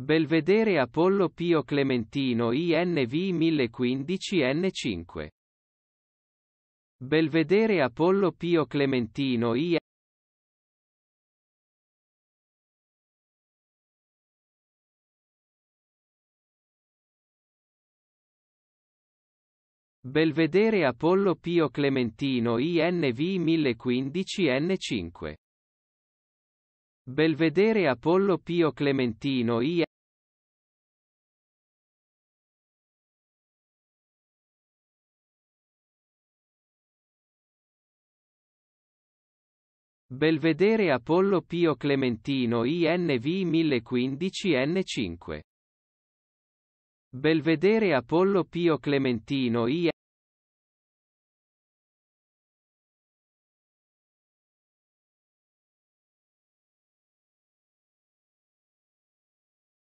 Belvedere Apollo Pio Clementino INV 1015 N5. Belvedere Apollo Pio Clementino I Belvedere Apollo Pio Clementino INV 1015 N5. Belvedere Apollo Pio Clementino I Belvedere Apollo Pio Clementino INV 1015 N5. Belvedere Apollo Pio Clementino INV